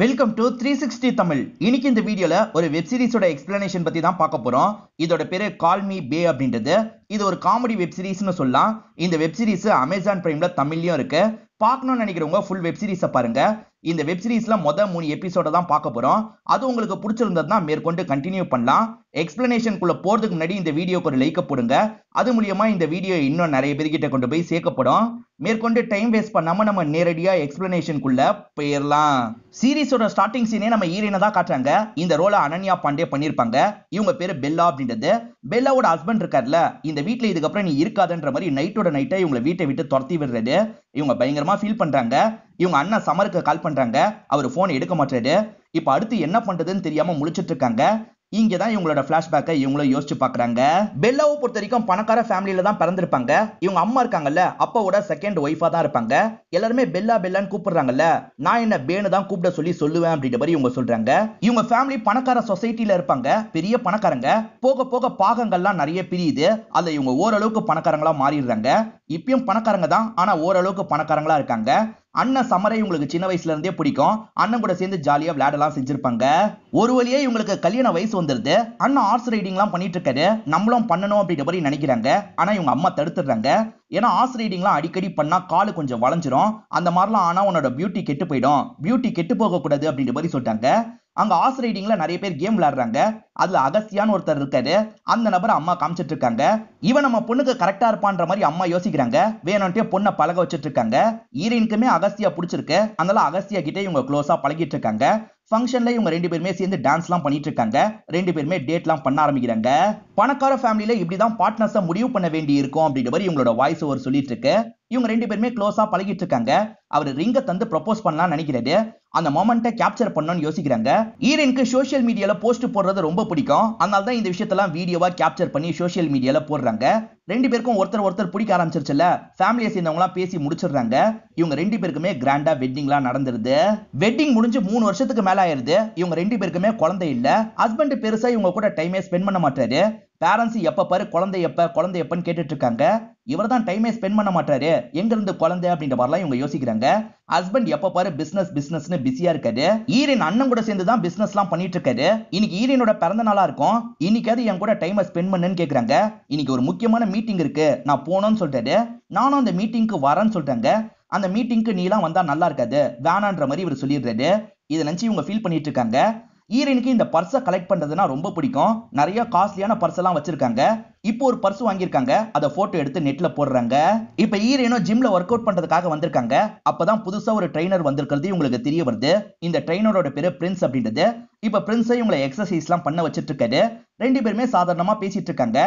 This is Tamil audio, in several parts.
welcome to three sixty Tamil இன்னைக்கு இந்த வீடியோல ஒரு வெப் சீரிஸோட எக்ஸ்பிளனேஷன் பத்தி தான் பார்க்க போறோம் இதோட பேரு கால்மி பே அப்படின்றது இது ஒரு காமெடி வெப் சீரிஸ்னு சொல்லலாம் இந்த வெப் அமேசான் பிரைம்ல தமிழ்லயும் இருக்கு பார்க்கணும்னு நினைக்கிறவங்க ஃபுல் வெப் சீரிஸை பாருங்க இந்த வெப் சீரிஸ்ல மொதல் மூணு எபிசோட தான் பார்க்க போறோம் அது உங்களுக்கு பிடிச்சிருந்ததுனா மேற்கொண்டு கண்டினியூ பண்ணலாம் எக்ஸ்பிளனேஷனுக்குள்ள போறதுக்கு முன்னாடி இந்த வீடியோக்கு ஒரு லைக்க போடுங்க அது மூலியமா இந்த வீடியோ இன்னும் நிறைய பேர்கிட்ட கொண்டு போய் சேர்க்கப்படும் மேற்கொண்டு டைம் வேஸ்ட் பண்ணாம நம்ம நேரடியா எக்ஸ்பிளனேஷனுக்குள்ள போயிடலாம் சீரிஸோட ஸ்டார்டிங் சீனே நம்ம ஈரனை தான் காட்டுறாங்க இந்த ரோலை அனன்யா பாண்டே பண்ணியிருப்பாங்க இவங்க பேர் பெல்லா அப்படின்றது பெல்லாவோட ஹஸ்பண்ட் இருக்கார்ல இந்த வீட்டில் இதுக்கப்புறம் நீ இருக்காதுன்ற மாதிரி நைட்டோட நைட்டா இவங்களை வீட்டை விட்டு துரத்தி விடுறது இவங்க பயங்கரமா ஃபீல் பண்றாங்க இவங்க அண்ணன் சமருக்கு கால் பண்றாங்க அவர் போன் எடுக்க மாட்டாரு இப்ப அடுத்து என்ன பண்றதுன்னு தெரியாம முழிச்சிட்டு இருக்காங்க இங்கதான் தான் இவங்களோட பிளாஷ்பேக்கை இவங்களும் யோசிச்சு பாக்குறாங்க பெல்லாவை பொறுத்த வரைக்கும் பணக்கார ஃபேமிலியில தான் பிறந்திருப்பாங்க இவங்க அம்மா இருக்காங்கல்ல அப்பாவோட செகண்ட் ஒய்ஃபா தான் இருப்பாங்க எல்லாருமே பெல்லா பெல்லான்னு கூப்பிடுறாங்கல்ல நான் என்ன பேனு தான் கூப்பிட சொல்லி சொல்லுவேன் அப்படின்ற மாதிரி இவங்க சொல்றாங்க இவங்க ஃபேமிலி பணக்கார சொசைட்டில இருப்பாங்க பெரிய பணக்காரங்க போக போக பாகங்கள்லாம் நிறைய பிரியுது அதுல இவங்க ஓரளவுக்கு பணக்காரங்களா மாறிடுறாங்க இப்பயும் பணக்காரங்க தான் ஆனா ஓரளவுக்கு பணக்காரங்களா இருக்காங்க அண்ணன் சமரை உங்களுக்கு சின்ன வயசுல இருந்தே பிடிக்கும் அண்ணன் கூட சேர்ந்து ஜாலியா விளையாடலாம் செஞ்சிருப்பாங்க ஒரு வழியே இவங்களுக்கு கல்யாண வயசு வந்துருது அண்ணன் ஆர்ஸ் ரைடிங்லாம் பண்ணிட்டு இருக்காரு நம்மளும் பண்ணணும் அப்படின்ற மாதிரி நினைக்கிறாங்க ஆனா இவங்க அம்மா தடுத்துடுறாங்க ஏன்னா ஆர்ஸ் ரைடிங்லாம் அடிக்கடி பண்ணா காலு கொஞ்சம் வளைஞ்சிரும் அந்த மாதிரிலாம் ஆனா உன்னோட பியூட்டி கெட்டு போயிடும் பியூட்டி கெட்டு போக கூடாது அப்படின்ற மாதிரி சொல்லிட்டாங்க அங்க ஆஸ் ரைடிங்ல நிறைய பேர் கேம் விளையாடுறாங்க அதுல அகஸ்தியான்னு ஒருத்தர் இருக்காரு அந்த நபரை அம்மா காமிச்சிட்டு இருக்காங்க இவன் நம்ம பொண்ணுக்கு கரெக்டா இருப்பான்ற மாதிரி அம்மா யோசிக்கிறாங்க வேணும்ட்டே பொண்ணை பழக வச்சிட்டு இருக்காங்க ஈரனுக்குமே அகஸ்தியா பிடிச்சிருக்கு அதனால அகஸ்தியா கிட்டே இவங்க க்ளோஸா பழகிட்டு இருக்காங்க ஃபங்க்ஷன்ல இவங்க ரெண்டு பேருமே சேர்ந்து டான்ஸ்லாம் பண்ணிட்டு இருக்காங்க ரெண்டு பேருமே டேட்லாம் பண்ண ஆரம்பிக்கிறாங்க பணக்கார ஃபேமிலியில இப்படிதான் பார்ட்னர்ஸை முடிவு பண்ண வேண்டி இருக்கும் அப்படின்ற மாதிரி இவங்களோட வாய்ஸ் ஓவர் சொல்லிட்டு இருக்கு இவங்க ரெண்டு பேருமே க்ளோஸா பழகிட்டு இருக்காங்க அவர் ரிங்க தந்து ப்ரப்போஸ் பண்ணலாம் நினைக்கிறது அந்த மொமெண்ட்டை கேப்சர் பண்ணணும்னு யோசிக்கிறாங்க ஈரனுக்கு சோஷியல் மீடியால போஸ்ட் போடுறது ரொம்ப பிடிக்கும் அதனால தான் இந்த விஷயத்தெல்லாம் வீடியோவா கேப்சர் பண்ணி சோஷியல் மீடியால போடுறாங்க ரெண்டு பேருக்கும் ஒருத்தர் ஒருத்தர் பிடிக்க ஆரம்பிச்சிருச்சுல்ல ஃபேமிலியை சேர்ந்தவங்களாம் பேசி முடிச்சிடுறாங்க இவங்க ரெண்டு பேருக்குமே கிராண்டா வெட்டிங்லாம் நடந்துருது வெட்டிங் முடிஞ்சு மூணு வருஷத்துக்கு மேல ஆயிருது இவங்க ரெண்டு பேருக்குமே குழந்தை இல்ல ஹஸ்பண்ட் பெருசா இவங்க கூட டைமே ஸ்பெண்ட் பண்ண மாட்டாரு பேரண்ட்ஸ் எப்போ பாரு குழந்தை எப்போ குழந்தை எப்பன்னு கேட்டுட்டு இருக்காங்க இவர் தான் டைமே ஸ்பெண்ட் பண்ண மாட்டாரு இருந்து குழந்தை அப்படின்ற மாதிரிலாம் இவங்க யோசிக்கிறாங்க ஹஸ்பண்ட் எப்போ பாரு பிசினஸ் பிசினஸ்னு பிஸியா இருக்காரு ஈரின் அண்ணன் கூட சேர்ந்து தான் எல்லாம் பண்ணிட்டு இருக்காரு இன்னைக்கு ஈரனோட பிறந்த நாளா இருக்கும் இன்னைக்காவது என் கூட டைமை ஸ்பெண்ட் பண்ணுன்னு கேட்குறாங்க இன்னைக்கு ஒரு முக்கியமான மீட்டிங் இருக்கு நான் போனோம்னு சொல்றாரு நானும் அந்த மீட்டிங்க்கு வரேன்னு சொல்றாங்க அந்த மீட்டிங்க்கு நீலாம் வந்தா நல்லா இருக்காது வேணான்ற மாதிரி இவர் சொல்லிடுறாரு இதை நினைச்சு இவங்க ஃபீல் பண்ணிட்டு இருக்காங்க ஈரனுக்கு இந்த பர்ஸை கலெக்ட் பண்ணுறதுனா ரொம்ப பிடிக்கும் நிறைய காஸ்ட்லியான பர்ஸ் எல்லாம் வச்சிருக்காங்க இப்போ ஒரு பர்ஸ் வாங்கியிருக்காங்க அதை போட்டோ எடுத்து நெட்ல போடுறாங்க இப்ப ஈரேனும் ஜிம்ல ஒர்க் அவுட் பண்றதுக்காக வந்திருக்காங்க அப்பதான் புதுசா ஒரு ட்ரைனர் வந்திருக்கிறது உங்களுக்கு தெரிய வருது இந்த ட்ரைனரோட பேரு பிரின்ஸ் அப்படின்றது இப்ப பிரின்ஸை இவங்களை எக்ஸசைஸ் எல்லாம் பண்ண வச்சிட்டு இருக்காரு ரெண்டு பேருமே சாதாரணமா பேசிட்டு இருக்காங்க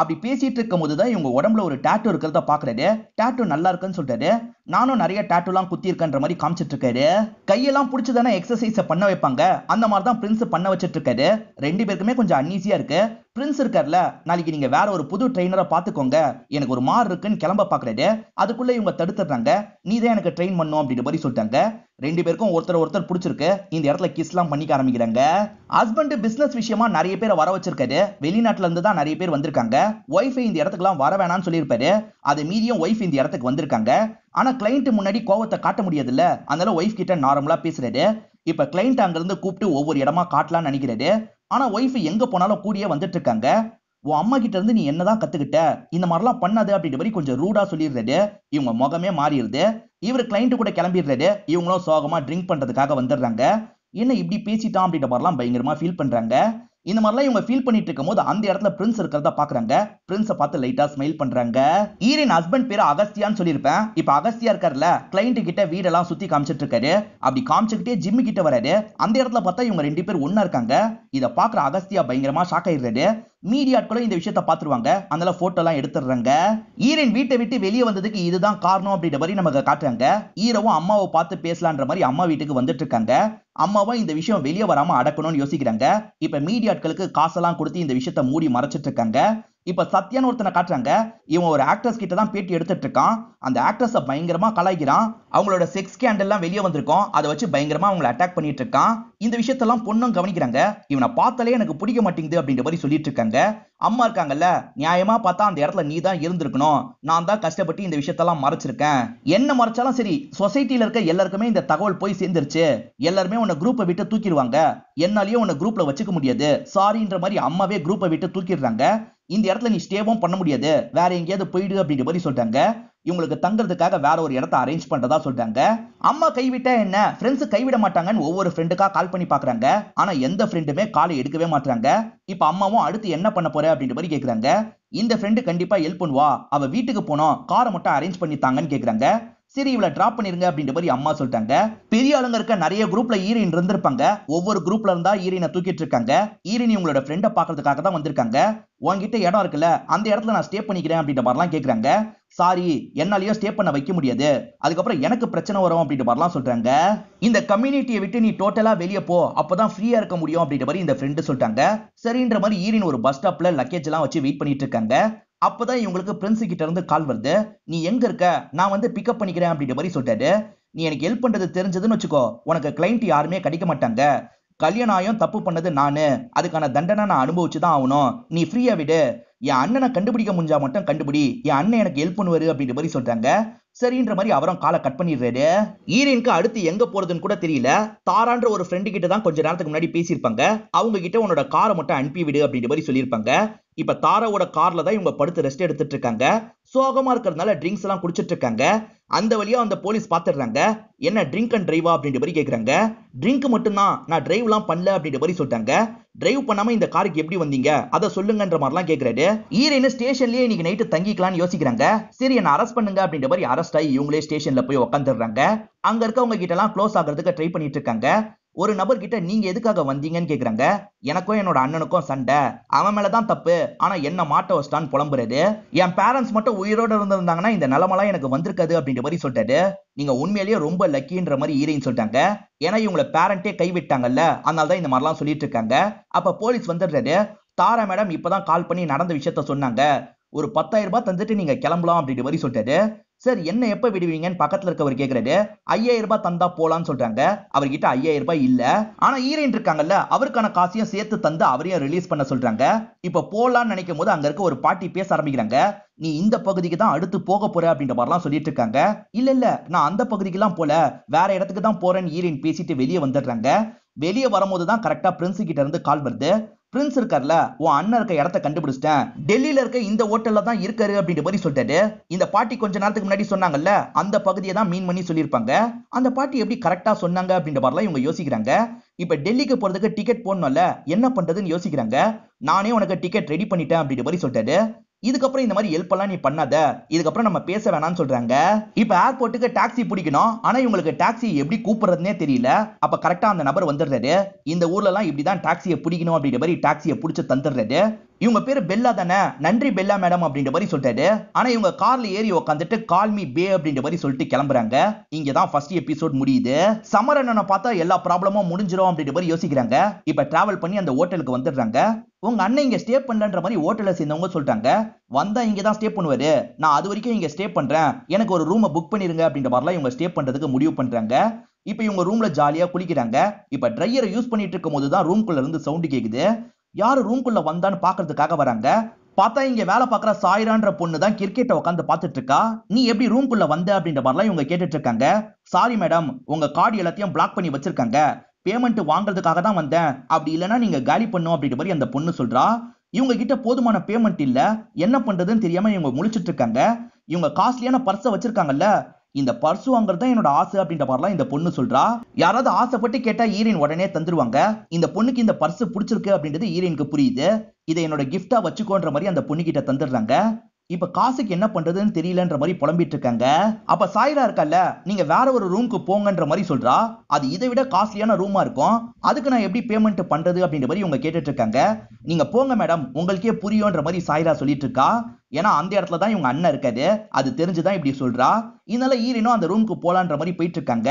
அப்படி பேசிட்டு இருக்கும் போதுதான் தான் இவங்க உடம்புல ஒரு டேட்டு இருக்கிறத பாக்குறாரு டேட்டு நல்லா இருக்குன்னு சொல்றாரு நானும் நிறைய டேட்டு எல்லாம் குத்தி இருக்கன்ற மாதிரி காமிச்சிட்டு இருக்காரு கையெல்லாம் பிடிச்சதானே எக்ஸசைஸ் பண்ண வைப்பாங்க அந்த மாதிரி தான் பிரின்ஸ் பண்ண வச்சிட்டு இருக்காரு ரெண்டு பேருக்குமே கொஞ்சம் அன்ஈஸியா இருக்கு பிரின்ஸ் இருக்கார்ல நாளைக்கு நீங்க வேற ஒரு புது ட்ரெயினரை பாத்துக்கோங்க எனக்கு ஒரு மார் இருக்குன்னு கிளம்ப பாக்குறது அதுக்குள்ள இவங்க தடுத்துறாங்க நீ தான் எனக்கு ட்ரெயின் பண்ணும் அப்படின்ற மாதிரி சொல்லிட்டாங்க ரெண்டு பேருக்கும் ஒருத்தர் ஒருத்தர் பிடிச்சிருக்கு இந்த இடத்துல கிஸ்லாம் பண்ணிக்க ஆரம்பிக்கிறாங்க ஹஸ்பண்ட் பிசினஸ் விஷயமா நிறைய பேரை வர வச்சிருக்காரு வெளிநாட்டுல இருந்து தான் நிறைய பேர் வந்திருக்காங்க ஒய்ஃபை இந்த இடத்துக்குலாம் வர வேணாம்னு சொல்லியிருப்பாரு அதை மீதியும் ஒய்ஃப் இந்த இடத்துக்கு வந்திருக்காங்க ஆனா கிளைண்ட் முன்னாடி கோவத்தை காட்ட முடியாதுல்ல அதனால ஒய்ஃப் கிட்ட நார்மலா பேசுறாரு இப்போ கிளைண்ட் அங்கேருந்து கூப்பிட்டு ஒவ்வொரு இடமா காட்டலாம்னு நினைக்கிறது ஆனால் ஒய்ஃப் எங்கே போனாலும் கூடியே வந்துட்டு இருக்காங்க உன் அம்மா கிட்ட இருந்து நீ என்னதான் கத்துக்கிட்ட இந்த மாதிரிலாம் பண்ணாது அப்படின்ற மாதிரி கொஞ்சம் ரூடா சொல்லிடுறது இவங்க முகமே மாறிடுது இவர் கிளைண்ட் கூட கிளம்பிடுறாரு இவங்களும் சோகமா ட்ரிங்க் பண்றதுக்காக வந்துடுறாங்க என்ன இப்படி பேசிட்டான் அப்படின்ற மாதிரிலாம் பயங்கரமா ஃபீல் பண்றாங்க இந்த மாதிரிலாம் இவங்க ஃபீல் பண்ணிட்டு இருக்கும் போது அந்த இடத்துல பிரின்ஸ் இருக்கிறத பாக்குறாங்க பிரின்ஸை பார்த்து லைட்டா ஸ்மைல் பண்றாங்க ஈரின் ஹஸ்பண்ட் பேரு அகஸ்தியான்னு சொல்லியிருப்பேன் இப்ப அகஸ்தியா இருக்கார்ல கிளைண்ட் கிட்ட வீடெல்லாம் சுத்தி காமிச்சிட்டு இருக்காரு அப்படி காமிச்சுக்கிட்டே ஜிம்மு கிட்ட வராரு அந்த இடத்துல பார்த்தா இவங்க ரெண்டு பேர் ஒன்னா இருக்காங்க இதை பாக்குற அகஸ்தியா பயங்கரமா ஷாக் ஆயிடுறாரு மீடியாட்களும் இந்த விஷயத்த பார்த்துருவாங்க அதனால போட்டோலாம் எடுத்துடுறாங்க ஈரின் வீட்டை விட்டு வெளியே வந்ததுக்கு இதுதான் காரணம் அப்படின்ற மாதிரி நமக்கு காட்டுறாங்க ஈரவும் அம்மாவை பார்த்து பேசலான்ற மாதிரி அம்மா வீட்டுக்கு வந்துட்டு இருக்காங்க அம்மாவும் இந்த விஷயம் வெளியே வராம அடக்கணும்னு யோசிக்கிறாங்க இப்ப மீடியாட்களுக்கு காசெல்லாம் கொடுத்து இந்த விஷயத்த மூடி மறைச்சிட்டு இருக்காங்க இப்ப சத்யான்னு ஒருத்தனை காட்டுறாங்க இவன் ஒரு ஆக்ட்ரஸ் கிட்ட தான் பேட்டி எடுத்துட்டு இருக்கான் அந்த ஆக்ட்ரஸை பயங்கரமா கலாய்க்கிறான் அவங்களோட செக்ஸ் ஸ்கேண்டல்லாம் வெளியே வந்திருக்கோம் அதை வச்சு பயங்கரமா அவங்களை அட்டாக் பண்ணிட்டு இருக்கான் இந்த விஷயத்தெல்லாம் பொண்ணும் கவனிக்கிறாங்க இவனை பார்த்தாலே எனக்கு பிடிக்க மாட்டேங்குது அப்படின்ற மாதிரி சொல்லிட்டு இருக்காங்க அம்மா இருக்காங்கல்ல நியாயமா பார்த்தா அந்த இடத்துல நீ தான் இருந்திருக்கணும் நான் தான் கஷ்டப்பட்டு இந்த விஷயத்தெல்லாம் மறைச்சிருக்கேன் என்ன மறைச்சாலும் சரி சொசைட்டில இருக்க எல்லாருக்குமே இந்த தகவல் போய் சேர்ந்துருச்சு எல்லாருமே உன்னை குரூப்பை விட்டு தூக்கிடுவாங்க என்னாலயும் உன்னை குரூப்ல வச்சுக்க முடியாது சாரின்ற மாதிரி அம்மாவே குரூப்பை விட்டு தூக்கிடுறாங்க இந்த இடத்துல நீ ஸ்டேவும் பண்ண முடியாது வேற எங்கேயாவது போயிடு அப்படின்ற மாதிரி சொல்லிட்டாங்க இவங்களுக்கு தங்குறதுக்காக வேற ஒரு இடத்த அரேஞ்ச் பண்றதா சொல்லிட்டாங்க அம்மா கைவிட்டா என்ன ஃப்ரெண்ட்ஸ் கைவிட மாட்டாங்கன்னு ஒவ்வொரு ஃப்ரெண்டுக்கா கால் பண்ணி பாக்குறாங்க ஆனா எந்த ஃப்ரெண்டுமே காலை எடுக்கவே மாட்டாங்க இப்ப அம்மாவும் அடுத்து என்ன பண்ண போற அப்படின்ற மாதிரி கேக்குறாங்க இந்த ஃப்ரெண்டு கண்டிப்பா ஹெல்ப் பண்ணுவா அவ வீட்டுக்கு போனோம் காரை மட்டும் அரேஞ்ச் பண்ணித்தாங்கன்னு கேக்குறாங்க சரி இவளை டிராப் பண்ணிருங்க அப்படின்ற மாதிரி அம்மா சொல்லிட்டாங்க பெரிய ஆளுங்க இருக்க நிறைய குரூப்ல ஈரின் இருந்திருப்பாங்க ஒவ்வொரு குரூப்ல இருந்தா ஈரினை தூக்கிட்டு இருக்காங்க ஈரினி உங்களோட ஃப்ரெண்டை பாக்குறதுக்காக தான் வந்திருக்காங்க உங்ககிட்ட இடம் இருக்குல்ல அந்த இடத்துல நான் ஸ்டே பண்ணிக்கிறேன் அப்படின்ற மாதிரிலாம் கேட்குறாங்க சாரி என்னாலயோ ஸ்டே பண்ண வைக்க முடியாது அதுக்கப்புறம் எனக்கு பிரச்சனை வரும் அப்படின்ற மாதிரிலாம் சொல்றாங்க இந்த கம்யூனிட்டியை விட்டு நீ டோட்டலா வெளியே போ அப்பதான் ஃப்ரீயா இருக்க முடியும் அப்படின்ற மாதிரி இந்த ஃப்ரெண்டு சொல்லிட்டாங்க சரின்ற மாதிரி ஈரின் ஒரு பஸ் ஸ்டாப்ல லக்கேஜ் எல்லாம் வச்சு வெயிட் பண்ணிட்டு இருக்காங்க அப்பதான் இவங்களுக்கு பிரின்ஸ் கிட்ட இருந்து கால் வருது நீ எங்க இருக்க நான் வந்து பிக்கப் பண்ணிக்கிறேன் அப்படின்ற மாதிரி சொல்லிட்டாரு நீ எனக்கு ஹெல்ப் பண்றது தெரிஞ்சதுன்னு வச்சுக்கோ உனக்கு கிளைண்ட் யாருமே கிடைக்க மாட்டாங்க கல்யாணம் தப்பு பண்ணது நானு அதுக்கான தண்டனை நான் அனுபவிச்சுதான் தான் ஆகணும் நீ ஃப்ரீயா விடு என் அண்ணனை கண்டுபிடிக்க முடிஞ்சா மட்டும் கண்டுபிடி என் அண்ணன் எனக்கு ஹெல்ப் பண்ணுவாரு அப்படின்ற மாதிரி சொல்றாங்க சரின்ற மாதிரி அவரும் காலை கட் பண்ணிடுறாரு ஈரனுக்கு அடுத்து எங்க போறதுன்னு கூட தெரியல தாரான்ற ஒரு ஃப்ரெண்டு கிட்ட தான் கொஞ்ச நேரத்துக்கு முன்னாடி பேசியிருப்பாங்க அவங்க கிட்ட உன்னோட காரை மட்டும் அனுப்பி விடு அப்படின்ற மாதிரி சொல்லியிருப்பாங்க இப்ப தாராவோட கார்ல தான் இவங்க படுத்து ரெஸ்ட் எடுத்துட்டு இருக்காங்க சோகமா இருக்கிறதுனால ட்ரிங்க்ஸ் எல்லாம் குடிச்சிட்டு இருக்காங்க அந்த வழியா அந்த போலீஸ் பாத்துடுறாங்க என்ன ட்ரிங்க் அண்ட் டிரைவா அப்படின்ற மாதிரி கேக்குறாங்க ட்ரிங்க் மட்டும்தான் நான் டிரைவ் எல்லாம் பண்ணல அப்படின்ற மாதிரி சொல்லிட்டாங்க டிரைவ் பண்ணாம இந்த காருக்கு எப்படி வந்தீங்க அதை சொல்லுங்கன்ற மாதிரிலாம் கேக்குறாரு ஈரேன்னு ஸ்டேஷன்லயே இன்னைக்கு நைட்டு தங்கிக்கலாம்னு யோசிக்கிறாங்க சரி என்ன அரெஸ்ட் பண்ணுங்க அப்படின்ற மாதிரி அரெஸ்ட் ஆகி இவங்களே ஸ்டேஷன்ல போய் உட்காந்துடுறாங்க அங்க இருக்கவங்க கிட்ட எல்லாம் க்ளோஸ் ஆகிறதுக்கு ட்ரை பண்ணிட்டு இருக்காங்க ஒரு நபர்கிட்ட நீங்க எதுக்காக வந்தீங்கன்னு கேக்குறாங்க எனக்கும் என்னோட அண்ணனுக்கும் சண்டை அவன் மேலதான் தப்பு ஆனா என்ன மாட்ட வச்சான்னு புலம்புறது என் பேரண்ட்ஸ் மட்டும் உயிரோட இருந்திருந்தாங்கன்னா இந்த நிலமெல்லாம் எனக்கு வந்திருக்காது அப்படின்ற மாதிரி சொல்லிட்டாரு நீங்க உண்மையிலேயே ரொம்ப லக்கின்ற மாதிரி ஈரின்னு சொல்லிட்டாங்க ஏன்னா இவங்கள பேரண்டே கைவிட்டாங்கல்ல அதனாலதான் இந்த மாதிரிலாம் சொல்லிட்டு இருக்காங்க அப்ப போலீஸ் வந்துடுறாரு தாரா மேடம் இப்பதான் கால் பண்ணி நடந்த விஷயத்த சொன்னாங்க ஒரு பத்தாயிரம் ரூபாய் தந்துட்டு நீங்க கிளம்பலாம் அப்படின்ற மாதிரி சொல்லிட்டாரு சார் என்ன எப்போ விடுவீங்கன்னு பக்கத்தில் இருக்கவர் கேக்குறாரு ஐயாயிரம் ரூபாய் தந்தா போலான்னு சொல்றாங்க அவர்கிட்ட ஐயாயிரம் ரூபாய் இல்ல ஆனா ஈரன் இருக்காங்கல்ல அவருக்கான காசையும் சேர்த்து தந்து அவரையும் ரிலீஸ் பண்ண சொல்றாங்க இப்ப போலான்னு நினைக்கும் போது அங்க இருக்க ஒரு பாட்டி பேச ஆரம்பிக்கிறாங்க நீ இந்த பகுதிக்கு தான் அடுத்து போக போற அப்படின்ற மாதிரிலாம் சொல்லிட்டு இருக்காங்க இல்ல இல்ல நான் அந்த எல்லாம் போல வேற இடத்துக்கு தான் போறேன்னு ஈரன் பேசிட்டு வெளியே வந்துடுறாங்க வெளியே வரும்போது தான் கரெக்டா பிரின்ஸ் கிட்ட இருந்து கால் வருது பிரின்ஸ் இருக்கார்ல உன் அண்ணன் இருக்க இடத்த கண்டுபிடிச்சிட்டேன் டெல்லியில இருக்க இந்த ஹோட்டல்ல தான் இருக்காரு அப்படின்ற மாதிரி சொல்லிட்டாரு இந்த பாட்டி கொஞ்ச நேரத்துக்கு முன்னாடி சொன்னாங்கல்ல அந்த பகுதியை தான் மீன் பண்ணி சொல்லியிருப்பாங்க அந்த பாட்டி எப்படி கரெக்டா சொன்னாங்க அப்படின்ற மாதிரிலாம் இவங்க யோசிக்கிறாங்க இப்ப டெல்லிக்கு போறதுக்கு டிக்கெட் போடணும்ல என்ன பண்றதுன்னு யோசிக்கிறாங்க நானே உனக்கு டிக்கெட் ரெடி பண்ணிட்டேன் அப்படின்ற மாதிரி சொல்லிட்டாரு இதுக்கப்புறம் இந்த மாதிரி ஹெல்ப் எல்லாம் நீ பண்ணாத இதுக்கப்புறம் நம்ம பேச வேணாம்னு சொல்றாங்க இப்ப ஏர்போர்ட்டுக்கு டாக்ஸி பிடிக்கணும் ஆனா இவங்களுக்கு டாக்ஸி எப்படி கூப்பிடுறதுனே தெரியல அப்ப கரெக்டா அந்த நபர் வந்துடுறாரு இந்த ஊர்ல எல்லாம் இப்படிதான் டாக்ஸியை பிடிக்கணும் அப்படின்ற மாதிரி டாக்ஸியை பிடிச்சு தந்துடுறாரு இவங்க பேர் பெல்லா தானே நன்றி பெல்லா மேடம் அப்படின்ற மாதிரி சொல்லிட்டாரு ஆனா இவங்க கார்ல ஏறி உட்காந்துட்டு கால் மீ பே அப்படின்ற மாதிரி சொல்லிட்டு கிளம்புறாங்க இங்க தான் ஃபர்ஸ்ட் எபிசோட் முடியுது சமரண்ணனை பார்த்தா எல்லா ப்ராப்ளமும் முடிஞ்சிடும் அப்படின்ற மாதிரி யோசிக்கிறாங்க இப்ப டிராவல் பண்ணி அந்த ஹோட்டலுக்கு வந்துடுறாங்க உங்க அண்ணன் இங்க ஸ்டே பண்ணலன்ற மாதிரி ஹோட்டல்ல சேர்ந்தவங்க சொல்லிட்டாங்க வந்தா இங்க தான் ஸ்டே பண்ணுவாரு நான் அது வரைக்கும் இங்க ஸ்டே பண்றேன் எனக்கு ஒரு ரூமை புக் பண்ணிருங்க அப்படின்ற மாதிரிலாம் இவங்க ஸ்டே பண்றதுக்கு முடிவு பண்றாங்க இப்போ இவங்க ரூம்ல ஜாலியா குளிக்கிறாங்க இப்ப ட்ரையரை யூஸ் பண்ணிட்டு இருக்கும் போதுதான் தான் குள்ள இருந்து சவுண்ட் கேக்குது யாரு ரூம்குள்ள வந்தான்னு பாக்குறதுக்காக வராங்க பார்த்தா இங்க வேலை பார்க்குற சாயிரான்ற பொண்ணு தான் கிரிக்கெட்டை உட்காந்து பார்த்துட்டு இருக்கா நீ எப்படி ரூம்குள்ள வந்த அப்படின்ற மாதிரிலாம் இவங்க கேட்டுட்டு இருக்காங்க சாரி மேடம் உங்க கார்டு எல்லாத்தையும் பிளாக் பண்ணி வச்சிருக்காங்க பேமெண்ட் வாங்குறதுக்காக தான் வந்தேன் அப்படி இல்லைன்னா நீங்க காலி பண்ணும் அப்படின்ற மாதிரி அந்த பொண்ணு சொல்றா இவங்க கிட்ட போதுமான பேமெண்ட் இல்ல என்ன பண்றதுன்னு தெரியாம இவங்க முழிச்சிட்டு இருக்காங்க இவங்க காஸ்ட்லியான பர்ஸை வச்சிருக்காங்கல்ல இந்த பர்சு வாங்குறது தான் என்னோட ஆசை அப்படின்ற மாதிரிலாம் இந்த பொண்ணு சொல்றா யாராவது ஆசைப்பட்டு கேட்டா ஈரின் உடனே தந்துருவாங்க இந்த பொண்ணுக்கு இந்த பர்சு பிடிச்சிருக்கு அப்படின்றது ஈரினுக்கு புரியுது இதை என்னோட கிஃப்டா வச்சுக்கோன்ற மாதிரி அந்த பொண்ணு கிட்ட தந்துடுறாங்க இப்போ காசுக்கு என்ன பண்ணுறதுன்னு தெரியலன்ற மாதிரி புலம்பிட்டு இருக்காங்க அப்போ சாயிரா இருக்கல்ல நீங்கள் வேற ஒரு ரூமுக்கு போங்கன்ற மாதிரி சொல்கிறா அது இதை விட காஸ்ட்லியான ரூமாக இருக்கும் அதுக்கு நான் எப்படி பேமெண்ட் பண்ணுறது அப்படின்ற மாதிரி இவங்க கேட்டுட்டு இருக்காங்க நீங்கள் போங்க மேடம் உங்களுக்கே புரியும்ன்ற மாதிரி சாயிரா சொல்லிட்டு இருக்கா ஏன்னா அந்த இடத்துல தான் இவங்க அண்ணன் இருக்காது அது தெரிஞ்சுதான் இப்படி சொல்கிறா இதனால ஈரினும் அந்த ரூமுக்கு போகலான்ற மாதிரி போயிட்டு இருக்காங்க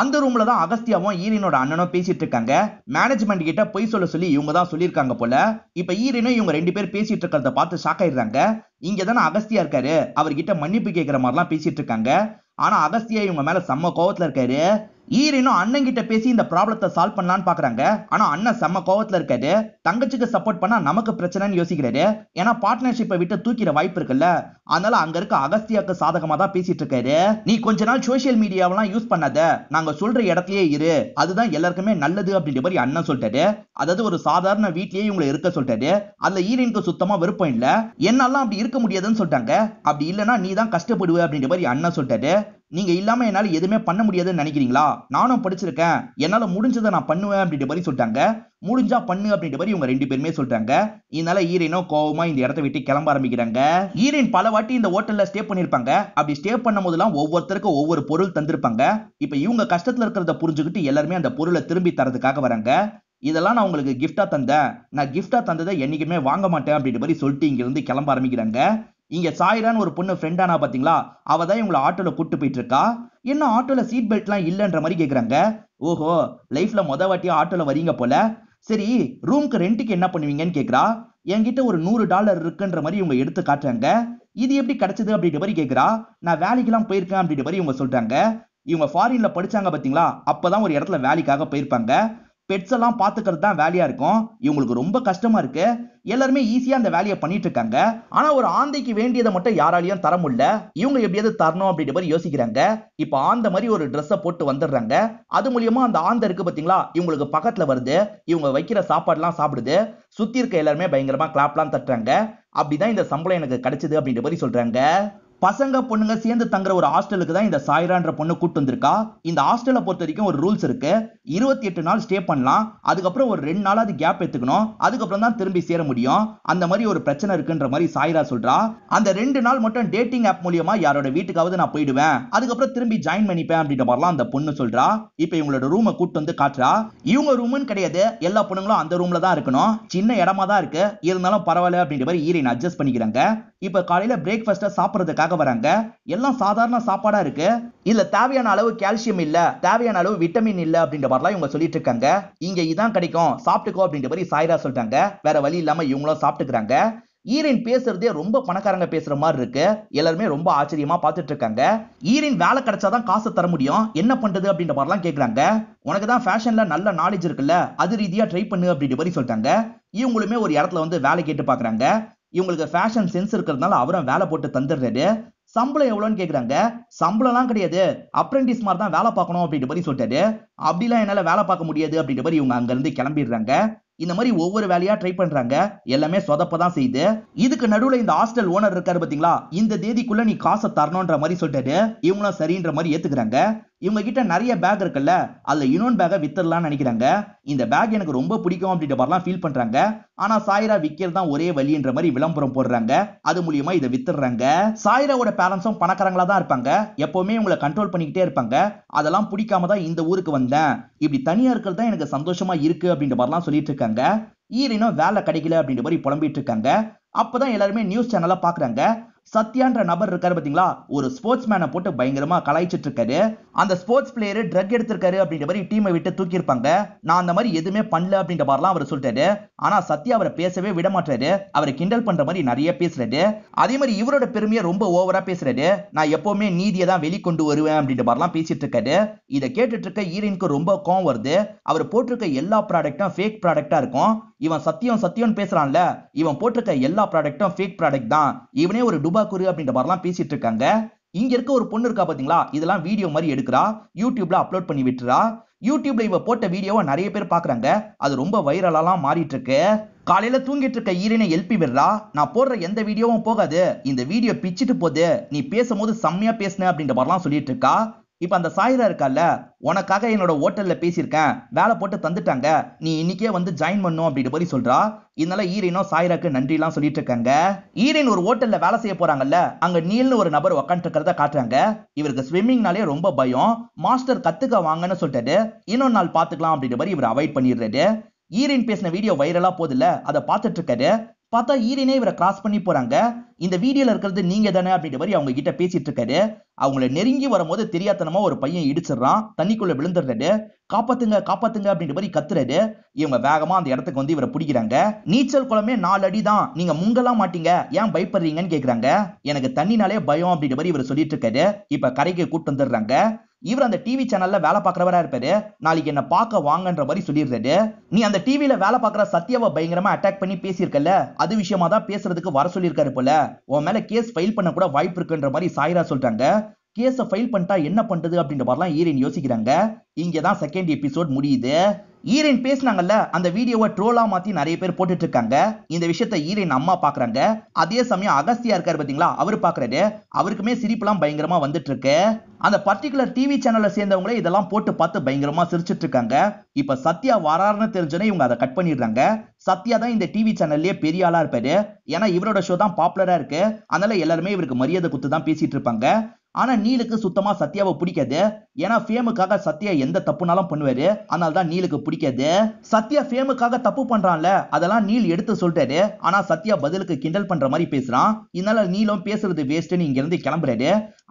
அந்த ரூம்ல தான் அகஸ்தியாவும் ஈரினோட அண்ணனும் பேசிட்டு இருக்காங்க மேனேஜ்மெண்ட் கிட்ட பொய் சொல்ல சொல்லி இவங்க தான் சொல்லியிருக்காங்க போல இப்ப ஈரினும் இவங்க ரெண்டு பேர் பேசிட்டு இருக்கிறத பார்த்து ஷாக் ஆயிடுறாங்க இங்க தானே அகஸ்தியா இருக்காரு அவர்கிட்ட மன்னிப்பு கேட்கிற மாதிரிலாம் பேசிட்டு இருக்காங்க ஆனா அகஸ்தியா இவங்க மேல செம்ம கோவத்துல இருக்காரு ஈரனும் அண்ணன் கிட்ட பேசி இந்த ப்ராப்ளத்தை சால்வ் பண்ணலான்னு பாக்குறாங்க ஆனா அண்ணன் செம்ம கோவத்துல இருக்காரு தங்கச்சிக்கு சப்போர்ட் பண்ணா நமக்கு பிரச்சனைன்னு யோசிக்கிறாரு ஏன்னா பார்ட்னர்ஷிப்பை விட்டு தூக்கிற வாய்ப்பு இருக்குல்ல அதனால அங்க இருக்க அகஸ்தியாக்கு சாதகமா தான் பேசிட்டு இருக்காரு நீ கொஞ்ச நாள் சோசியல் மீடியாவெல்லாம் யூஸ் பண்ணாத நாங்க சொல்ற இடத்துலயே இரு அதுதான் எல்லாருக்குமே நல்லது அப்படின்ற மாதிரி அண்ணன் சொல்லிட்டாரு அதாவது ஒரு சாதாரண வீட்லயே இவங்களை இருக்க சொல்லிட்டாரு அதுல ஈரினுக்கு சுத்தமா விருப்பம் இல்ல என்னெல்லாம் அப்படி இருக்க முடியாதுன்னு சொல்லிட்டாங்க அப்படி இல்லைன்னா நீ தான் கஷ்டப்படுவ அப்படின்ற மாதிரி அண்ணன் சொல்லிட்டாரு நீங்க இல்லாம என்னால எதுவுமே பண்ண முடியாதுன்னு நினைக்கிறீங்களா நானும் படிச்சிருக்கேன் என்னால முடிஞ்சதை நான் பண்ணுவேன் அப்படின்ற மாதிரி சொல்லிட்டாங்க முடிஞ்சா பண்ணு அப்படின்ற மாதிரி இவங்க ரெண்டு பேருமே சொல்லிட்டாங்க இதனால ஈரனும் கோவமா இந்த இடத்த விட்டு கிளம்ப ஆரம்பிக்கிறாங்க ஈரன் பல வாட்டி இந்த ஹோட்டல்ல ஸ்டே பண்ணிருப்பாங்க அப்படி ஸ்டே பண்ணும் போதெல்லாம் ஒவ்வொருத்தருக்கும் ஒவ்வொரு பொருள் தந்திருப்பாங்க இப்ப இவங்க கஷ்டத்துல இருக்கிறத புரிஞ்சுக்கிட்டு எல்லாருமே அந்த பொருளை திரும்பி தரதுக்காக வராங்க இதெல்லாம் நான் உங்களுக்கு கிஃப்டா தந்தேன் நான் கிஃப்டா தந்ததை என்னைக்குமே வாங்க மாட்டேன் அப்படின்ற மாதிரி சொல்லிட்டு இங்க இருந்து கிளம்ப ஆரம்பிக்கிறாங்க இங்க சாயிரான்னு ஒரு பொண்ணு ஃப்ரெண்டானா பாத்தீங்களா அவ தான் இவங்களை ஆட்டோல கூட்டு போயிட்டு இருக்கா என்ன ஆட்டோல சீட் பெல்ட்லாம் இல்லைன்ற மாதிரி கேக்குறாங்க ஓஹோ லைஃப்ல மொத வாட்டி ஆட்டோல வரீங்க போல சரி ரூம்க்கு ரெண்ட்டுக்கு என்ன பண்ணுவீங்கன்னு கேக்குறா என்கிட்ட ஒரு நூறு டாலர் இருக்குன்ற மாதிரி இவங்க எடுத்து காட்டுறாங்க இது எப்படி கிடைச்சது அப்படின்ற மாதிரி கேக்குறா நான் வேலைக்கெல்லாம் போயிருக்கேன் அப்படின்ற மாதிரி இவங்க சொல்றாங்க இவங்க ஃபாரின்ல படிச்சாங்க பாத்தீங்களா அப்பதான் ஒரு இடத்துல வேலைக்காக போயிருப்பாங்க பெட்ஸ் எல்லாம் பார்த்துக்கிறது தான் வேலையாக இருக்கும் இவங்களுக்கு ரொம்ப கஷ்டமாக இருக்கு எல்லாருமே ஈஸியாக அந்த வேலையை பண்ணிட்டு இருக்காங்க ஆனால் ஒரு ஆந்தைக்கு வேண்டியதை மட்டும் யாராலையும் தர முடியல இவங்க எப்படியாவது தரணும் அப்படின்ற மாதிரி யோசிக்கிறாங்க இப்போ ஆந்த மாதிரி ஒரு ட்ரெஸ்ஸை போட்டு வந்துடுறாங்க அது மூலியமா அந்த ஆந்தை இருக்கு பார்த்தீங்களா இவங்களுக்கு பக்கத்தில் வருது இவங்க வைக்கிற எல்லாம் சாப்பிடுது சுற்றி இருக்க எல்லாருமே பயங்கரமாக கிளாப்லாம் தட்டுறாங்க அப்படிதான் இந்த சம்பளம் எனக்கு கிடைச்சது அப்படின்ற மாதிரி சொல்கிறாங்க பசங்க பொண்ணுங்க சேர்ந்து தங்குற ஒரு ஹாஸ்டலுக்கு தான் இந்த சாய்ரான்ற பொண்ணு கூட்டு வந்திருக்கா இந்த ஹாஸ்டலை பொறுத்த வரைக்கும் ஒரு ரூல்ஸ் இருக்கு இருபத்தி எட்டு நாள் ஸ்டே பண்ணலாம் அதுக்கப்புறம் ஒரு ரெண்டு நாள் அது கேப் எடுத்துக்கணும் அதுக்கப்புறம் தான் திரும்பி சேர முடியும் அந்த மாதிரி ஒரு பிரச்சனை இருக்குன்ற மாதிரி சாய்ரா சொல்றா அந்த ரெண்டு நாள் மட்டும் டேட்டிங் ஆப் மூலியமா யாரோட வீட்டுக்காவது நான் போயிடுவேன் அதுக்கப்புறம் திரும்பி ஜாயின் பண்ணிப்பேன் அப்படின்ற மாதிரிலாம் அந்த பொண்ணு சொல்றா இப்ப இவங்களோட ரூமை கூட்டு வந்து காட்டுறா இவங்க ரூம்னு கிடையாது எல்லா பொண்ணுங்களும் அந்த ரூம்ல தான் இருக்கணும் சின்ன இடமா தான் இருக்கு இருந்தாலும் பரவாயில்ல அப்படின்ற மாதிரி ஈரின் அட்ஜஸ்ட் பண்ணிக்கிறாங்க இப்ப காலையில பிரேக்ஃபாஸ்டா சாப்பிடுறதுக்காக சாப்பிட்றதுக்காக வராங்க எல்லாம் சாதாரண சாப்பாடா இருக்கு இதுல தேவையான அளவு கால்சியம் இல்ல தேவையான அளவு விட்டமின் இல்ல அப்படின்ற மாதிரிலாம் இவங்க சொல்லிட்டு இருக்காங்க இங்க இதான் கிடைக்கும் சாப்பிட்டுக்கோ அப்படின்ற மாதிரி சாயிரா சொல்லிட்டாங்க வேற வழி இல்லாம இவங்களும் சாப்பிட்டுக்கிறாங்க ஈரின் பேசுறதே ரொம்ப பணக்காரங்க பேசுற மாதிரி இருக்கு எல்லாருமே ரொம்ப ஆச்சரியமா பார்த்துட்டு இருக்காங்க ஈரின் வேலை கிடைச்சாதான் காசு தர முடியும் என்ன பண்றது அப்படின்ற மாதிரிலாம் கேட்குறாங்க உனக்கு தான் ஃபேஷன்ல நல்ல நாலேஜ் இருக்குல்ல அது ரீதியா ட்ரை பண்ணு அப்படின்ற மாதிரி சொல்லிட்டாங்க இவங்களுமே ஒரு இடத்துல வந்து வேலை கேட்டு பாக்குறாங்க இவங்களுக்கு ஃபேஷன் சென்ஸ் இருக்கிறதுனால அவரும் வேலை போட்டு தந்துடுறாரு சம்பளம் எவ்வளோன்னு கேட்குறாங்க சம்பளம்லாம் கிடையாது அப்ரெண்டிஸ் மாதிரி தான் வேலை பார்க்கணும் அப்படின்ற மாதிரி சொல்லிட்டாரு அப்படிலாம் என்னால் வேலை பார்க்க முடியாது அப்படின்ற மாதிரி இவங்க அங்கேருந்து கிளம்பிடுறாங்க இந்த மாதிரி ஒவ்வொரு வேலையா ட்ரை பண்றாங்க எல்லாமே சொதப்ப தான் செய்யுது இதுக்கு நடுவுல இந்த ஹாஸ்டல் ஓனர் இருக்காரு பாத்தீங்களா இந்த தேதிக்குள்ள நீ காசை தரணும்ன்ற மாதிரி சொல்லிட்டாரு இவங்களும் சரின்ற மாதிரி ஏத்துக்கிறாங்க இவங்க கிட்ட நிறைய பேக் இருக்குல்ல அதுல இன்னொன்று பேக்கை வித்துடலாம்னு நினைக்கிறாங்க இந்த பேக் எனக்கு ரொம்ப பிடிக்கும் அப்படின்ற மாதிரிலாம் ஃபீல் பண்றாங்க ஆனா சாயிரா விக்கிறது தான் ஒரே வழின்ற மாதிரி விளம்பரம் போடுறாங்க அது மூலியமா இதை வித்துடுறாங்க சாயிராவோட பேரண்ட்ஸும் பணக்காரங்களா தான் இருப்பாங்க எப்பவுமே உங்களை கண்ட்ரோல் பண்ணிக்கிட்டே இருப்பாங்க அதெல்லாம் பிடிக்காம தான் இந்த ஊருக்கு வந்தேன் இப்படி தனியா இருக்கிறது தான் எனக்கு சந்தோஷமா இருக்கு அப்படின்ற மாதிரிலாம் சொல்லிட்டு இருக்காங்க ஈரினும் வேலை கிடைக்கல அப்படின்ற மாதிரி புலம்பிட்டு இருக்காங்க அப்பதான் எல்லாருமே நியூஸ் சேனலை பாக்குறாங்க சத்யான்ற நபர் இருக்காரு பார்த்தீங்களா ஒரு ஸ்போர்ட்ஸ் மேனை போட்டு பயங்கரமா கலாய்ச்சிட்டு இருக்காரு அந்த ஸ்போர்ட்ஸ் பிளேயர் ட்ரக் எடுத்திருக்காரு அப்படின்ற மாதிரி டீமை விட்டு இருப்பாங்க நான் அந்த மாதிரி எதுவுமே பண்ணல அப்படின்ற மாதிரிலாம் அவர் சொல்லிட்டாரு ஆனா சத்யா அவரை பேசவே விட மாட்டாரு அவரை கிண்டல் பண்ற மாதிரி நிறைய பேசுறாரு அதே மாதிரி இவரோட பெருமையை ரொம்ப ஓவரா பேசுறாரு நான் எப்பவுமே நீதியை தான் வெளிக்கொண்டு வருவேன் அப்படின்ற மாதிரிலாம் பேசிட்டு இருக்காரு இதை கேட்டுட்டு இருக்க ஹீரோயினுக்கு ரொம்ப கோவம் வருது அவர் போட்டிருக்க எல்லா ப்ராடக்டும் ஃபேக் ப்ராடக்டா இருக்கும் இவன் சத்தியம் சத்தியம்னு பேசுறான்ல இவன் போட்டிருக்க எல்லா ப்ராடக்ட்டும் ஃபேக் ப்ராடக்ட் தான் இவனே ஒரு டுபாக்குரு அப்படின்ற மாதிரிலாம் பேசிட்டு இருக்காங்க இங்க இருக்க ஒரு பொண்ணு இருக்கா பாத்தீங்களா இதெல்லாம் வீடியோ மாதிரி எடுக்கிறா யூடியூப்ல அப்லோட் பண்ணி விட்டுறா யூடியூப்ல இவ போட்ட வீடியோவை நிறைய பேர் பாக்குறாங்க அது ரொம்ப வைரலாலாம் மாறிட்டு இருக்கு காலையில தூங்கிட்டு இருக்க ஈரனை எழுப்பி விடுறா நான் போடுற எந்த வீடியோவும் போகாது இந்த வீடியோ பிச்சுட்டு போகுது நீ பேசும்போது செம்மையா பேசுன அப்படின்ற மாதிரிலாம் சொல்லிட்டு இருக்கா இப்போ அந்த சாயிரா இருக்கால உனக்காக என்னோட ஹோட்டல்ல பேசியிருக்கேன் வேலை போட்டு தந்துட்டாங்க நீ இன்னைக்கே வந்து ஜாயின் பண்ணும் அப்படின்னு போய் சொல்றா இதனால ஈரினும் சாயிராக்கு நன்றிலாம் சொல்லிட்டு இருக்காங்க ஈரின் ஒரு ஹோட்டல்ல வேலை செய்ய போறாங்கல்ல அங்க நீல்னு ஒரு நபர் உக்காந்துட்டு இருக்கிறத காட்டுறாங்க இவருக்கு ஸ்விம்மிங்னாலே ரொம்ப பயம் மாஸ்டர் கத்துக்க வாங்கன்னு சொல்லிட்டு இன்னொரு நாள் பாத்துக்கலாம் அப்படின்னு மாதிரி இவர் அவாய்ட் பண்ணிடுறாரு ஈரின் பேசின வீடியோ வைரலா போதில்ல அதை பார்த்துட்டு இருக்காரு பார்த்தா ஈரினே இவரை கிராஸ் பண்ணி போறாங்க இந்த வீடியோல இருக்கிறது நீங்க தானே அப்படின்ற மாதிரி அவங்க கிட்ட பேசிட்டு இருக்காரு அவங்கள நெருங்கி வரும்போது தெரியாதனமா ஒரு பையன் இடிச்சிடறான் தண்ணிக்குள்ள விழுந்துடுறாரு காப்பாத்துங்க காப்பாத்துங்க அப்படின்ற மாதிரி கத்துறாரு இவங்க வேகமா அந்த இடத்துக்கு வந்து இவரை பிடிக்கிறாங்க நீச்சல் குளமே நாலு அடி தான் நீங்க முங்கலாம் மாட்டீங்க ஏன் பயப்படுறீங்கன்னு கேக்குறாங்க எனக்கு தண்ணினாலே பயம் அப்படின்ற மாதிரி இவர் சொல்லிட்டு இருக்காரு இப்ப கரைக்கு கூட்டு வந்துடுறாங்க இவர் அந்த டிவி சேனல்ல வேலை பார்க்குறவரா இருப்பாரு நாளைக்கு என்ன பார்க்க வாங்கன்ற மாதிரி சொல்லியிருந்தாரு நீ அந்த டிவியில வேலை பார்க்குற சத்யாவை பயங்கரமா அட்டாக் பண்ணி பேசியிருக்கல அது விஷயமா தான் பேசுறதுக்கு வர சொல்லியிருக்காரு போல உன் மேல கேஸ் ஃபைல் பண்ண கூட வாய்ப்பு இருக்குன்ற மாதிரி சாயிரா சொல்றாங்க கேஸை ஃபைல் பண்ணிட்டா என்ன பண்றது அப்படின்ற மாதிரிலாம் ஈரின் யோசிக்கிறாங்க இங்கே தான் செகண்ட் எபிசோட் முடியுது ஈரேன் பேசினாங்கல்ல அந்த வீடியோவை ட்ரோலா மாத்தி நிறைய பேர் போட்டுட்டு இருக்காங்க இந்த விஷயத்த ஈரேன் அம்மா பாக்குறாங்க அதே சமயம் அகஸ்தியா இருக்காரு பாத்தீங்களா அவர் பாக்குறாரு அவருக்குமே சிரிப்புலாம் பயங்கரமா வந்துட்டு இருக்கு அந்த பர்டிகுலர் டிவி சேனல்ல சேர்ந்தவங்களே இதெல்லாம் போட்டு பார்த்து பயங்கரமா சிரிச்சிட்டு இருக்காங்க இப்ப சத்யா வராருன்னு தெரிஞ்சனே இவங்க அதை கட் பண்ணிடுறாங்க சத்யா தான் இந்த டிவி சேனல்லே பெரிய ஆளா இருப்பாரு ஏன்னா இவரோட ஷோ தான் பாப்புலரா இருக்கு அதனால எல்லாருமே இவருக்கு மரியாதை குத்து தான் பேசிட்டு இருப்பாங்க ஆனா நீலுக்கு சுத்தமா சத்யாவை பிடிக்காது ஏன்னா ஃபேமுக்காக சத்யா எந்த தப்புனாலும் பண்ணுவாரு அதனால தான் நீலுக்கு பிடிக்காது சத்யா ஃபேமுக்காக தப்பு பண்றான்ல அதெல்லாம் நீல் எடுத்து சொல்றாரு ஆனா சத்யா பதிலுக்கு கிண்டல் பண்ற மாதிரி பேசுறான் இதனால நீலும் பேசுறது வேஸ்ட்னு இங்க இருந்து கிளம்புறாரு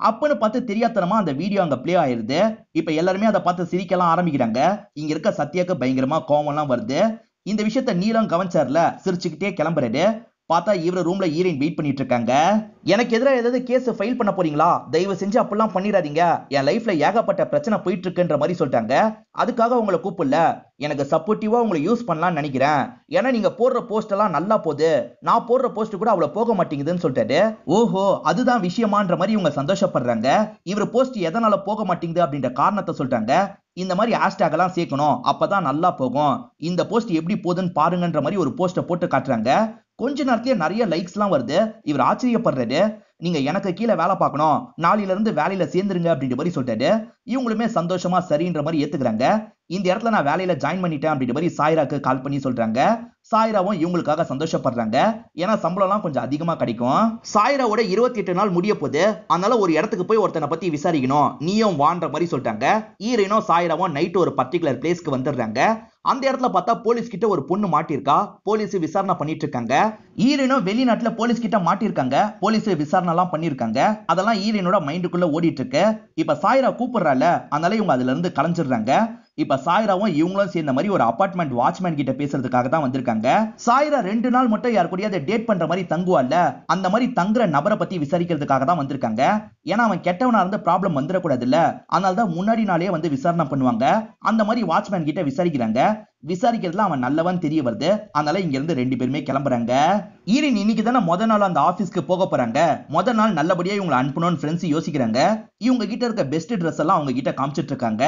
அப்பன்னு பார்த்து தெரியாதனமா அந்த வீடியோ அங்க பிளே ஆயிருது இப்ப எல்லாருமே அதை பார்த்து சிரிக்கலாம் ஆரம்பிக்கிறாங்க இங்க இருக்க சத்யாக்கு பயங்கரமா கோவம்லாம் வருது இந்த விஷயத்த நீலம் கவனிச்சார்ல சிரிச்சுக்கிட்டே கிளம்புறாரு பார்த்தா இவர ரூம்ல ஈரின் வெயிட் பண்ணிட்டு இருக்காங்க எனக்கு எதிராக ஏதாவது கேஸ் ஃபைல் பண்ண போறீங்களா தயவு செஞ்சு அப்பெல்லாம் பண்ணிடாதீங்க என் லைஃப்ல ஏகப்பட்ட பிரச்சனை போயிட்டு இருக்குன்ற மாதிரி சொல்லிட்டாங்க அதுக்காக உங்களை கூப்பிடல எனக்கு சப்போர்ட்டிவா உங்களை யூஸ் பண்ணலாம்னு நினைக்கிறேன் ஏன்னா நீங்க போடுற போஸ்ட் எல்லாம் நல்லா போகுது நான் போடுற போஸ்ட் கூட அவ்வளவு போக மாட்டேங்குதுன்னு சொல்லிட்டாரு ஓஹோ அதுதான் விஷயமான்ற மாதிரி இவங்க சந்தோஷப்படுறாங்க இவர் போஸ்ட் எதனால போக மாட்டேங்குது அப்படின்ற காரணத்தை சொல்லிட்டாங்க இந்த மாதிரி ஹேஷ்டேக் எல்லாம் சேர்க்கணும் அப்பதான் நல்லா போகும் இந்த போஸ்ட் எப்படி போகுதுன்னு பாருங்கன்ற மாதிரி ஒரு போஸ்ட போட்டு காட்டுறாங்க கொஞ்ச நேரத்திலே நிறைய லைக்ஸ்லாம் வருது இவர் ஆச்சரியப்படுறாரு நீங்க எனக்கு கீழே வேலை பார்க்கணும் நாளையில இருந்து வேலையில சேர்ந்துருங்க அப்படின்ற மாதிரி சொல்லிட்டாரு இவங்களுமே சந்தோஷமா சரின்ற மாதிரி ஏத்துக்கிறாங்க இந்த இடத்துல நான் வேலையில ஜாயின் பண்ணிட்டேன் அப்படின்ற மாதிரி சாய்ராக்கு கால் பண்ணி சொல்றாங்க சாய்ராவும் இவங்களுக்காக சந்தோஷப்படுறாங்க ஏன்னா சம்பளம்லாம் கொஞ்சம் அதிகமா கிடைக்கும் சாய்ராவோட இருபத்தி எட்டு நாள் முடிய போது அதனால ஒரு இடத்துக்கு போய் ஒருத்தனை பத்தி விசாரிக்கணும் நீயும் வான்ற மாதிரி சொல்றாங்க ஈரனும் சாய்ராவும் நைட்டு ஒரு பர்டிகுலர் பிளேஸ்க்கு வந்துடுறாங்க அந்த இடத்துல பார்த்தா போலீஸ் கிட்ட ஒரு பொண்ணு மாட்டிருக்கா போலீஸ் விசாரணை பண்ணிட்டு இருக்காங்க ஈரனும் வெளிநாட்டுல போலீஸ் கிட்ட மாட்டிருக்காங்க போலீஸ் விசாரணை எல்லாம் பண்ணிருக்காங்க அதெல்லாம் ஈரனோட மைண்டுக்குள்ள ஓடிட்டு இருக்கு இப்ப சாய்ரா கூப்பிடுறால அதனால இவங்க அதுல இருந்து கலைஞ்சிடுறாங்க இப்ப சாயிராவும் இவங்களும் சேர்ந்த மாதிரி ஒரு அபார்ட்மெண்ட் வாட்ச்மேன் கிட்ட பேசுறதுக்காக தான் வந்திருக்காங்க சாயிரா ரெண்டு நாள் மட்டும் யார் கூடயாவது டேட் பண்ற மாதிரி தங்குவாள்ல அந்த மாதிரி தங்குற நபரை பத்தி விசாரிக்கிறதுக்காக தான் வந்திருக்காங்க ஏன்னா அவன் கெட்டவனா இருந்து ப்ராப்ளம் வந்துடக்கூடாது இல்ல அதனால தான் முன்னாடி நாளே வந்து விசாரணை பண்ணுவாங்க அந்த மாதிரி வாட்ச்மேன் கிட்ட விசாரிக்கிறாங்க விசாரிக்கிறதுல அவன் நல்லவன் தெரிய வருது அதனால இங்க இருந்து ரெண்டு பேருமே கிளம்புறாங்க ஈரின் இன்னைக்கு தானே முத நாள் அந்த ஆபீஸ்க்கு போக போறாங்க முத நாள் நல்லபடியா இவங்களை அனுப்பணும்னு ஃப்ரெண்ட்ஸ் யோசிக்கிறாங்க இவங்க கிட்ட இருக்க பெஸ்ட் ட்ரெஸ் எல்லாம் அவங்க கிட்ட காமிச்சிட்டு இருக்காங்க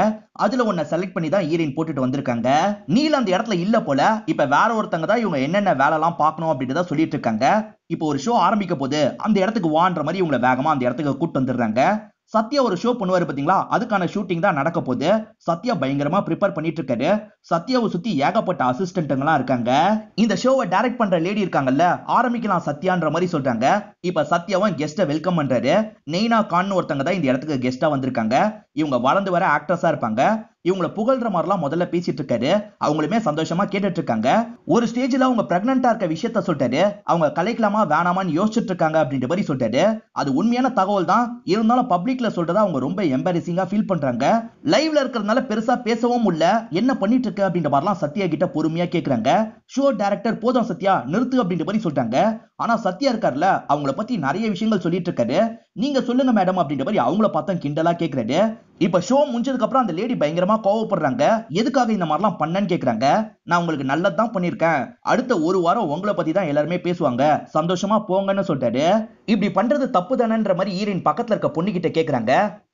அதுல ஒன்ன செலக்ட் பண்ணி தான் ஈரின் போட்டுட்டு வந்திருக்காங்க நீல அந்த இடத்துல இல்ல போல இப்ப வேற ஒருத்தங்க தான் இவங்க என்னென்ன வேலை எல்லாம் பார்க்கணும் அப்படின்றத சொல்லிட்டு இருக்காங்க இப்போ ஒரு ஷோ ஆரம்பிக்க போது அந்த இடத்துக்கு வான்ற மாதிரி இவங்களை வேகமா அந்த இடத்துக்கு கூட்டு வந்துடுறாங்க சத்யா ஒரு ஷோ பண்ணுவாரு பாத்தீங்களா அதுக்கான ஷூட்டிங் தான் நடக்க போகுது சத்யா பயங்கரமா ப்ரிப்பேர் பண்ணிட்டு இருக்காரு சத்யாவை சுத்தி ஏகப்பட்ட அசிஸ்டன்ட்லாம் இருக்காங்க இந்த ஷோவை டைரக்ட் பண்ற லேடி இருக்காங்கல்ல ஆரம்பிக்கலாம் சத்யான்ற மாதிரி சொல்றாங்க இப்ப சத்யாவும் கெஸ்ட்டை வெல்கம் பண்றாரு நெய்னா கான் ஒருத்தங்க தான் இந்த இடத்துக்கு கெஸ்டா வந்திருக்காங்க இவங்க வளர்ந்து வர ஆக்ட்ரஸா இருப்பாங்க இவங்களை புகழ்ற மாதிரிலாம் முதல்ல பேசிட்டு இருக்காரு அவங்களுமே சந்தோஷமா கேட்டுட்டு இருக்காங்க ஒரு ஸ்டேஜ்ல அவங்க பிரெக்னண்டா இருக்க விஷயத்த சொல்லிட்டாரு அவங்க கலைக்கலாமா வேணாமான்னு யோசிச்சுட்டு இருக்காங்க அப்படின்ற மாதிரி சொல்லிட்டாரு அது உண்மையான தகவல் தான் இருந்தாலும் பப்ளிக்ல சொல்றதா அவங்க ரொம்ப எம்பாரசிங்கா ஃபீல் பண்றாங்க லைவ்ல இருக்கிறதுனால பெருசா பேசவும் இல்ல என்ன பண்ணிட்டு இருக்க அப்படின்ற மாதிரிலாம் சத்யா கிட்ட பொறுமையா கேக்குறாங்க ஷோ டேரக்டர் போதும் சத்யா நிறுத்து அப்படின்ற மாதிரி சொல்லிட்டாங்க ஆனா சத்யா இருக்கார்ல அவங்கள பத்தி நிறைய விஷயங்கள் சொல்லிட்டு இருக்காரு நீங்க சொல்லுங்க மேடம் அப்படின்ற மாதிரி அவங்கள பார்த்தா கிண்டலா கேட்கறாரு இப்ப ஷோ முடிஞ்சதுக்கு அப்புறம் அந்த லேடி பயங்கரமா கோவப்படுறாங்க எதுக்காக இந்த மாதிரிலாம் பண்ணன்னு கேக்குறாங்க நான் உங்களுக்கு நல்லதான் பண்ணிருக்கேன் அடுத்த ஒரு வாரம் உங்களை பத்தி தான் எல்லாருமே பேசுவாங்க சந்தோஷமா போங்கன்னு சொல்றாரு இப்படி பண்றது தப்பு தானன்ற மாதிரி ஈரின் பக்கத்துல இருக்க பொண்ணு கிட்ட கேக்குறாங்க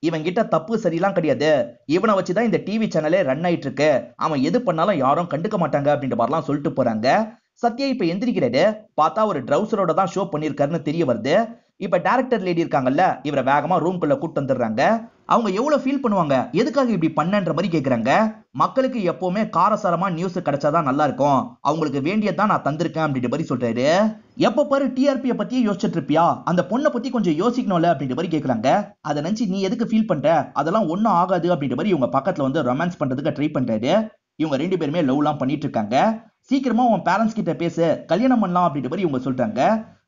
இவன் கிட்ட தப்பு சரியெல்லாம் கிடையாது இவனை வச்சுதான் இந்த டிவி சேனலே ரன் ஆயிட்டு இருக்கு அவன் எது பண்ணாலும் யாரும் கண்டுக்க மாட்டாங்க அப்படின்ற மாதிரிலாம் சொல்லிட்டு போறாங்க சத்யா இப்ப எந்திரிக்கிறாரு பார்த்தா ஒரு ட்ரௌசரோட தான் ஷோ பண்ணியிருக்காருன்னு தெரிய வருது இப்ப டேரக்டர் லேடி இருக்காங்கல்ல இவரை வேகமா ரூம்குள்ள கூட்டு வந்துடுறாங்க அவங்க எவ்வளவு ஃபீல் பண்ணுவாங்க எதுக்காக இப்படி பண்ணன்ற மாதிரி கேக்குறாங்க மக்களுக்கு எப்பவுமே காரசாரமா நியூஸ் கிடைச்சாதான் நல்லா இருக்கும் அவங்களுக்கு வேண்டியதான் நான் தந்திருக்கேன் அப்படின்ற மாதிரி சொல்றாரு எப்ப பாரு டிஆர்பியை பத்தி யோசிச்சுட்டு இருப்பியா அந்த பொண்ணை பத்தி கொஞ்சம் யோசிக்கணும்ல அப்படின்ற மாதிரி கேக்குறாங்க அதை நினைச்சு நீ எதுக்கு ஃபீல் பண்ற அதெல்லாம் ஒன்னும் ஆகாது அப்படின்ற மாதிரி இவங்க பக்கத்துல வந்து ரொமான்ஸ் பண்றதுக்கு ட்ரை பண்றாரு இவங்க ரெண்டு பேருமே லவ்லாம் பண்ணிட்டு இருக்காங்க சீக்கிரமா உன் பேரண்ட்ஸ் கிட்ட பேசு கல்யாணம் பண்ணலாம் அப்படின்ற மாதிரி இவங்க சொல்றாங்க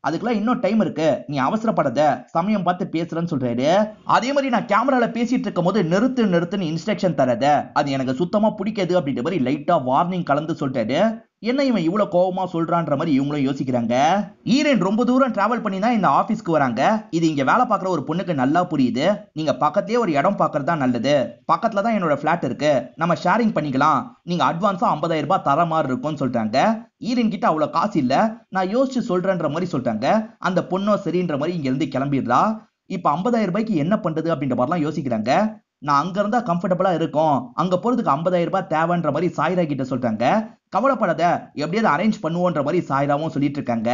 அதுக்கெல்லாம் இன்னும் டைம் இருக்கு நீ அவசரப்படாத சமயம் பார்த்து பேசுறேன்னு சொல்றாரு அதே மாதிரி நான் கேமரால பேசிட்டு இருக்கும் போது நிறுத்து நிறுத்துன்னு இன்ஸ்ட்ரக்ஷன் தரத அது எனக்கு சுத்தமா பிடிக்காது அப்படின்ற மாதிரி லைட்டா வார்னிங் கலந்து சொல்றாரு என்ன இவன் இவ்வளவு கோபமா சொல்றான்ற மாதிரி இவங்களும் யோசிக்கிறாங்க ஈரன் ரொம்ப தூரம் டிராவல் பண்ணி தான் இந்த ஆபீஸ்க்கு வராங்க இது இங்க வேலை பார்க்குற ஒரு பொண்ணுக்கு நல்லா புரியுது நீங்க பக்கத்திலே ஒரு இடம் பாக்குறது தான் நல்லது பக்கத்துல தான் என்னோட பிளாட் இருக்கு நம்ம ஷேரிங் பண்ணிக்கலாம் நீங்க அட்வான்ஸா ஐம்பதாயிரம் ரூபாய் தர மாதிரி இருக்கும்னு சொல்றாங்க ஈரன் கிட்ட அவ்வளவு காசு இல்ல நான் யோசிச்சு சொல்றேன்ற மாதிரி சொல்லிட்டாங்க அந்த பொண்ணும் சரின்ற மாதிரி இங்க இருந்து கிளம்பிடுறா இப்ப ஐம்பதாயிரம் ரூபாய்க்கு என்ன பண்றது அப்படின்ற மாதிரிலாம் யோசிக்கிறாங்க நான் அங்க இருந்தா கம்ஃபர்டபுளா இருக்கும் அங்க போறதுக்கு ஐம்பதாயிரம் ரூபாய் தேவைன்ற மாதிரி சாய்ரா கிட்ட சொல்றாங்க கவலைப்படாத எப்படியாவது அரேஞ்ச் பண்ணுவோன்ற மாதிரி சாய்ராவும் சொல்லிட்டு இருக்காங்க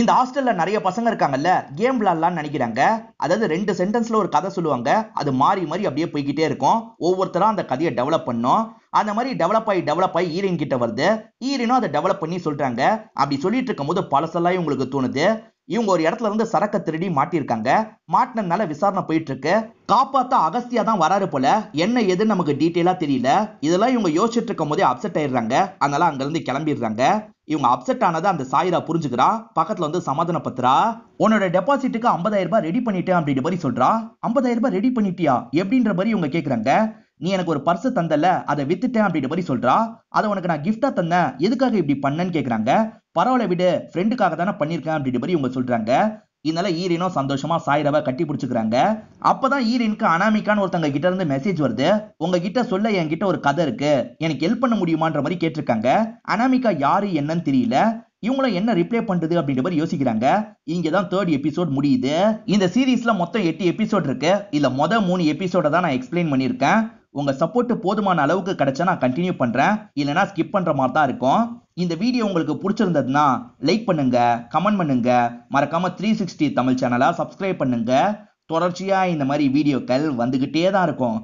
இந்த ஹாஸ்டல்ல நிறைய பசங்க இருக்காங்கல்ல கேம் விளாட்லாம்னு நினைக்கிறாங்க அதாவது ரெண்டு சென்டென்ஸ்ல ஒரு கதை சொல்லுவாங்க அது மாறி மாறி அப்படியே போய்கிட்டே இருக்கும் ஒவ்வொருத்தரும் அந்த கதையை டெவலப் பண்ணும் அந்த மாதிரி டெவலப் ஆகி டெவலப் ஆகி ஈரின் கிட்ட வருது ஈரினும் அதை டெவலப் பண்ணி சொல்றாங்க அப்படி சொல்லிட்டு இருக்கும் போது பழசெல்லாம் உங்களுக்கு தோணுது இவங்க ஒரு இடத்துல இருந்து சரக்கை திருடி மாட்டியிருக்காங்க மாட்டினால விசாரணை போயிட்டு இருக்கு காப்பாத்த அகஸ்தியா தான் வராரு போல என்ன எதுன்னு நமக்கு டீட்டெயிலா தெரியல இதெல்லாம் இவங்க யோசிச்சுட்டு இருக்கும் போதே அப்செட் ஆயிடுறாங்க அதனால அங்க இருந்து கிளம்பிடுறாங்க இவங்க அப்செட் ஆனதை அந்த சாயிரா புரிஞ்சுக்கிறா பக்கத்துல வந்து சமாதான பத்திரா உன்னோட டெபாசிட்டுக்கு ஐம்பதாயிரம் ரூபாய் ரெடி பண்ணிட்டேன் அப்படின்ற மாதிரி சொல்றா ஐம்பதாயிரம் ரூபாய் ரெடி பண்ணிட்டியா எப்படின்ற மாதிரி இவங்க கேக்குறாங்க நீ எனக்கு ஒரு பர்ஸ் தந்தல அதை வித்துட்டேன் அப்படின்ற மாதிரி சொல்றா அதை உனக்கு நான் கிஃப்டா தந்தேன் எதுக்காக இப்படி பண்ணேன்னு கேக்குறாங்க பரவாயில்ல விடு ஃப்ரெண்டுக்காக தானே பண்ணிருக்கேன் அப்படின்ற மாதிரி இவங்க சொல்றாங்க இதனால ஈரினும் சந்தோஷமா சாயிரவா கட்டி பிடிச்சிக்கிறாங்க அப்பதான் ஈரினுக்கு அனாமிக்கான்னு ஒருத்தங்க கிட்ட இருந்து மெசேஜ் வருது உங்ககிட்ட சொல்ல என்கிட்ட ஒரு கதை இருக்கு எனக்கு ஹெல்ப் பண்ண முடியுமான்ற மாதிரி கேட்டிருக்காங்க அனாமிகா யாரு என்னன்னு தெரியல இவங்கள என்ன ரிப்ளை பண்றது அப்படின்ற மாதிரி யோசிக்கிறாங்க இங்கதான் தான் தேர்ட் எபிசோட் முடியுது இந்த சீரீஸ்ல மொத்தம் எட்டு எபிசோட் இருக்கு இல்ல மொத மூணு எபிசோட தான் நான் எக்ஸ்பிளைன் பண்ணியிருக்கேன் உங்க சப்போர்ட் போதுமான அளவுக்கு கிடைச்சா நான் கண்டினியூ பண்றேன் இல்லைனா ஸ்கிப் பண்ற மாதிரி தான் இருக்கும் இந்த வீடியோ உங்களுக்கு பிடிச்சிருந்ததுன்னா லைக் பண்ணுங்க கமெண்ட் பண்ணுங்க மறக்காம த்ரீ சிக்ஸ்டி தமிழ் சேனலா சப்ஸ்கிரைப் பண்ணுங்க தொடர்ச்சியா இந்த மாதிரி வீடியோக்கள் வந்துகிட்டே தான் இருக்கும்